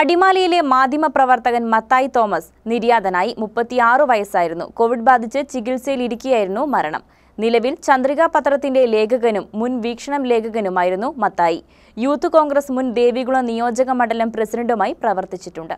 അടിമാലിയിലെ പ്രവർത്തകൻ മത്തായി തോമസ് നിര്യാതനായി മുപ്പത്തിയാറ് വയസ്സായിരുന്നു കോവിഡ് ബാധിച്ച് ചികിത്സയിലിരിക്കുകയായിരുന്നു മരണം നിലവിൽ ചന്ദ്രിക പത്രത്തിന്റെ ലേഖകനും മുൻ വീക്ഷണം ലേഖകനുമായിരുന്നു മത്തായി യൂത്ത് കോൺഗ്രസ് മുൻ ദേവികുളം നിയോജക മണ്ഡലം പ്രസിഡന്റുമായി പ്രവർത്തിച്ചിട്ടുണ്ട്